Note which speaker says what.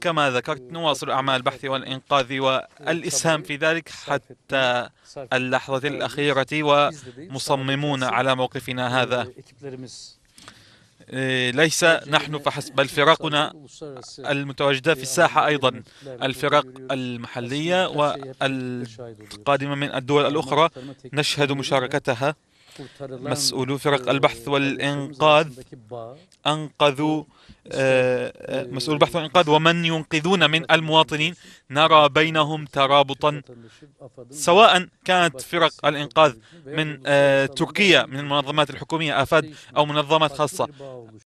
Speaker 1: كما ذكرت نواصل أعمال البحث والإنقاذ والإسهام في ذلك حتى اللحظة الأخيرة ومصممون على موقفنا هذا إيه، ليس نحن فحسب بل فرقنا المتواجدة في الساحة أيضا الفرق المحلية والقادمة من الدول الأخرى نشهد مشاركتها مسؤولو فرق آه، آه، البحث والإنقاذ أنقذوا مسؤول البحث والإنقاذ ومن ينقذون من المواطنين نرى بينهم ترابطا سواء كانت فرق الإنقاذ آه، من تركيا من المنظمات الحكومية أفاد أو منظمات خاصة